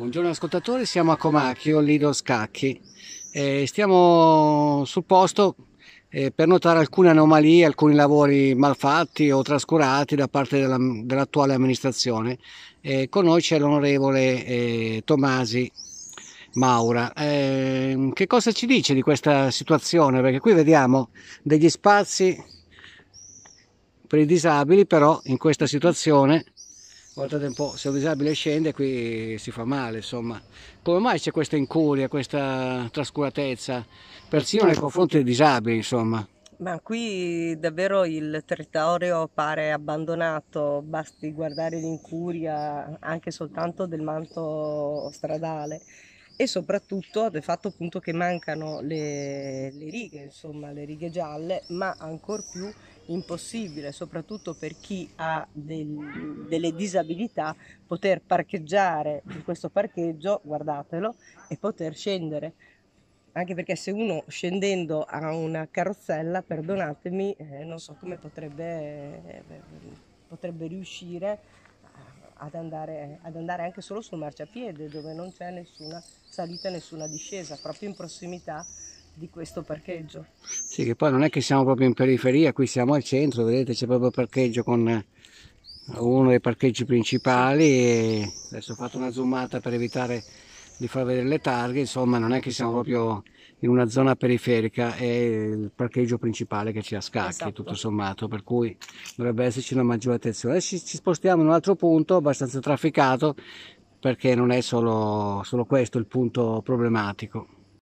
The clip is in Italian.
Buongiorno ascoltatori, siamo a Comacchio, Lido Scacchi. Eh, stiamo sul posto eh, per notare alcune anomalie, alcuni lavori malfatti o trascurati da parte dell'attuale dell amministrazione. Eh, con noi c'è l'onorevole eh, Tomasi Maura. Ehm, che cosa ci dice di questa situazione? Perché qui vediamo degli spazi per i disabili, però in questa situazione guardate un po', se un disabile scende qui si fa male, insomma. Come mai c'è questa incuria, questa trascuratezza, persino nei confronti dei disabili, insomma? Ma qui davvero il territorio pare abbandonato, basti guardare l'incuria anche soltanto del manto stradale e soprattutto del fatto appunto che mancano le, le righe, insomma le righe gialle, ma ancor più impossibile, soprattutto per chi ha del, delle disabilità, poter parcheggiare in questo parcheggio, guardatelo, e poter scendere. Anche perché se uno scendendo ha una carrozzella, perdonatemi, eh, non so come potrebbe, eh, potrebbe riuscire ad andare, ad andare anche solo sul marciapiede dove non c'è nessuna salita e nessuna discesa, proprio in prossimità di questo parcheggio. Sì, che poi non è che siamo proprio in periferia, qui siamo al centro, vedete c'è proprio parcheggio con eh, uno dei parcheggi principali e adesso ho fatto una zoomata per evitare di far vedere le targhe, insomma non è che siamo proprio in una zona periferica, è il parcheggio principale che ci ha scacchi esatto. tutto sommato, per cui dovrebbe esserci una maggiore attenzione. Adesso ci, ci spostiamo in un altro punto abbastanza trafficato perché non è solo, solo questo il punto problematico.